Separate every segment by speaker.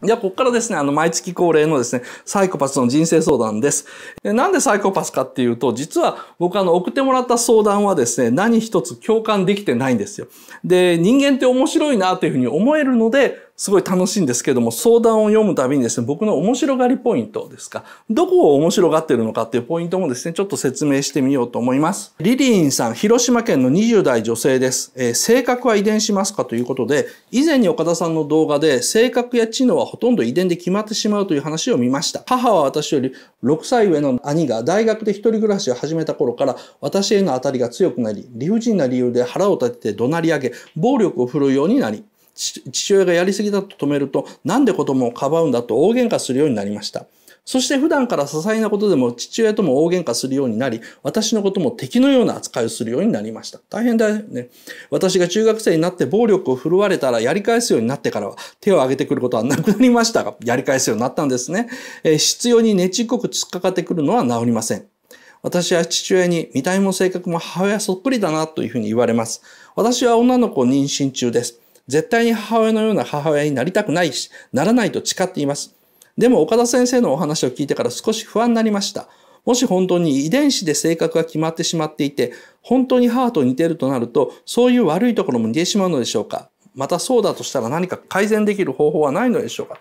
Speaker 1: じゃあ、ここからですね、あの、毎月恒例のですね、サイコパスの人生相談です。でなんでサイコパスかっていうと、実は僕あの、送ってもらった相談はですね、何一つ共感できてないんですよ。で、人間って面白いなというふうに思えるので、すごい楽しいんですけども、相談を読むたびにですね、僕の面白がりポイントですか、どこを面白がってるのかっていうポイントもですね、ちょっと説明してみようと思います。リリーンさん、広島県の20代女性です。えー、性格は遺伝しますかということで、以前に岡田さんの動画で、性格や知能はほとんど遺伝で決まってしまうという話を見ました。母は私より6歳上の兄が大学で一人暮らしを始めた頃から、私への当たりが強くなり、理不尽な理由で腹を立てて怒鳴り上げ、暴力を振るうようになり、父親がやりすぎだと止めると、なんで子供をかばうんだと大喧嘩するようになりました。そして普段から些細なことでも父親とも大喧嘩するようになり、私のことも敵のような扱いをするようになりました。大変だよね。私が中学生になって暴力を振るわれたらやり返すようになってからは手を挙げてくることはなくなりましたが、やり返すようになったんですね。えー、必要にねちっこく突っかかってくるのは治りません。私は父親に見た目も性格も母親そっくりだなというふうに言われます。私は女の子を妊娠中です。絶対に母親のような母親になりたくないし、ならないと誓っています。でも岡田先生のお話を聞いてから少し不安になりました。もし本当に遺伝子で性格が決まってしまっていて、本当に母と似てるとなると、そういう悪いところも似てしまうのでしょうかまたそうだとしたら何か改善できる方法はないのでしょうか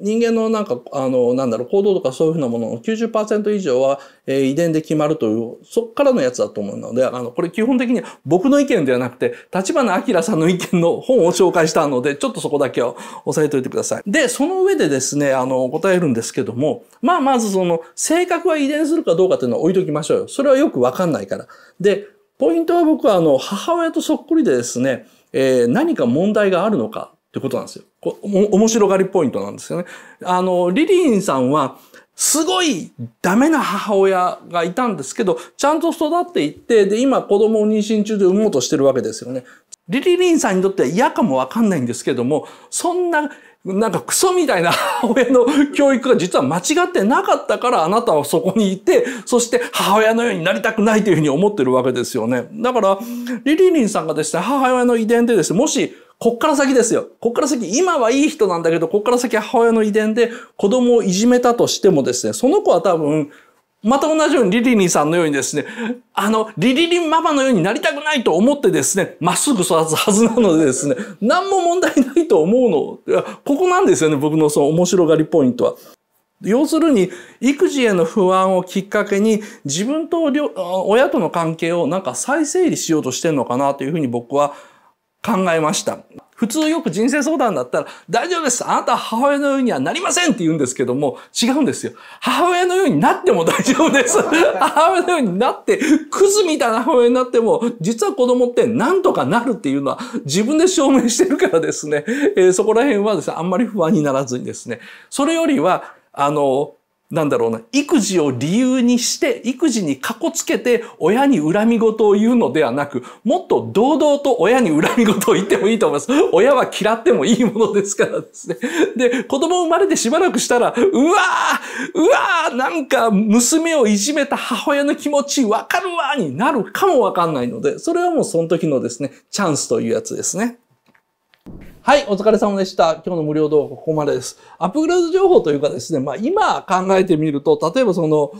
Speaker 1: 人間のなんか、あの、なんだろう、行動とかそういうふうなものの90%以上は、えー、遺伝で決まるという、そっからのやつだと思うので、あの、これ基本的に僕の意見ではなくて、立花明さんの意見の本を紹介したので、ちょっとそこだけは押さえておいてください。で、その上でですね、あの、答えるんですけども、まあ、まずその、性格は遺伝するかどうかというのは置いときましょうよ。それはよくわかんないから。で、ポイントは僕は、あの、母親とそっくりでですね、えー、何か問題があるのかってことなんですよ。面白がりポイントなんですよね。あの、リリンさんは、すごいダメな母親がいたんですけど、ちゃんと育っていって、で、今子供を妊娠中で産もうとしてるわけですよね。リリリンさんにとっては嫌かもわかんないんですけども、そんな、なんかクソみたいな母親の教育が実は間違ってなかったからあなたはそこにいて、そして母親のようになりたくないというふうに思ってるわけですよね。だから、リリリンさんがですね、母親の遺伝でですね、もしこっから先ですよ。こっから先、今はいい人なんだけど、こっから先母親の遺伝で子供をいじめたとしてもですね、その子は多分、また同じようにリリリンさんのようにですね、あの、リリリンママのようになりたくないと思ってですね、まっすぐ育つはずなのでですね、何も問題ないと思うの。ここなんですよね、僕のその面白がりポイントは。要するに、育児への不安をきっかけに、自分と親との関係をなんか再整理しようとしてるのかなというふうに僕は考えました。普通よく人生相談だったら、大丈夫です。あなたは母親のようにはなりませんって言うんですけども、違うんですよ。母親のようになっても大丈夫です。母親のようになって、クズみたいな母親になっても、実は子供って何とかなるっていうのは自分で証明してるからですね、えー、そこら辺はですね、あんまり不安にならずにですね、それよりは、あの、なんだろうな、育児を理由にして、育児にかこつけて親に恨み事を言うのではなく、もっと堂々と親に恨み事を言ってもいいと思います。親は嫌ってもいいものですからですね。で、子供生まれてしばらくしたら、うわーうわーなんか娘をいじめた母親の気持ちわかるわーになるかもわかんないので、それはもうその時のですね、チャンスというやつですね。はい、お疲れ様でした。今日の無料動画ここまでです。アップグレード情報というかですね、まあ、今考えてみると、例えばその、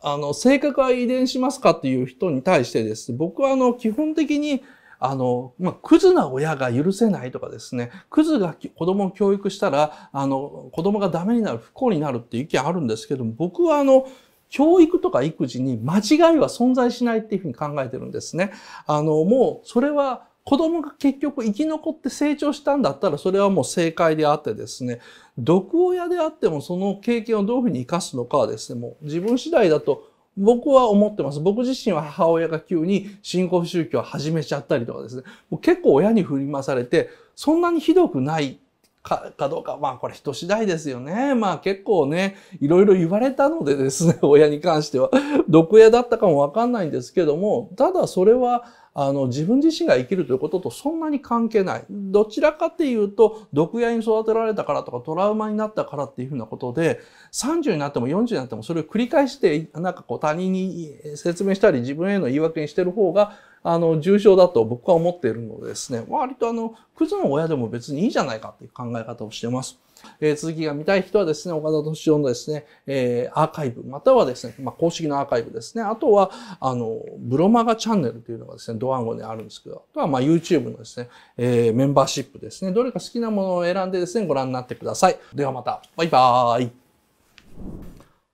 Speaker 1: あの、性格は遺伝しますかっていう人に対してですね、僕はあの、基本的に、あの、まあ、クズな親が許せないとかですね、クズが子供を教育したら、あの、子供がダメになる、不幸になるっていう意見あるんですけども、僕はあの、教育とか育児に間違いは存在しないっていうふうに考えてるんですね。あの、もう、それは子供が結局生き残って成長したんだったらそれはもう正解であってですね、毒親であってもその経験をどういうふうに活かすのかはですね、もう自分次第だと僕は思ってます。僕自身は母親が急に信仰宗教を始めちゃったりとかですね、もう結構親に振り回されて、そんなにひどくないかかどうか、まあこれ人次第ですよね。まあ結構ね、いろいろ言われたのでですね、親に関しては、毒親だったかもわかんないんですけども、ただそれは、あの自分自身が生きるということとそんなに関係ない。どちらかっていうと毒親に育てられたからとかトラウマになったからっていうふうなことで30になっても40になってもそれを繰り返してなんかこう他人に説明したり自分への言い訳にしてる方があの重症だと僕は思っているのでですね割とあのクズの親でも別にいいじゃないかっていう考え方をしてます。えー、続きが見たい人はですね、岡田敏夫のですね、えー、アーカイブ、またはですね、まあ、公式のアーカイブですね。あとは、あの、ブロマガチャンネルというのがですね、ドワンゴにあるんですけど、あとは、ま YouTube のですね、えー、メンバーシップですね、どれか好きなものを選んでですね、ご覧になってください。ではまた、バイバーイ。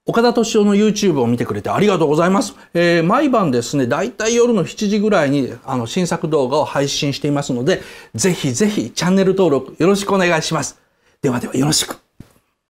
Speaker 1: 岡田敏夫の YouTube を見てくれてありがとうございます。えー、毎晩ですね、だいたい夜の7時ぐらいに、あの、新作動画を配信していますので、ぜひぜひチャンネル登録よろしくお願いします。ではではよろしく。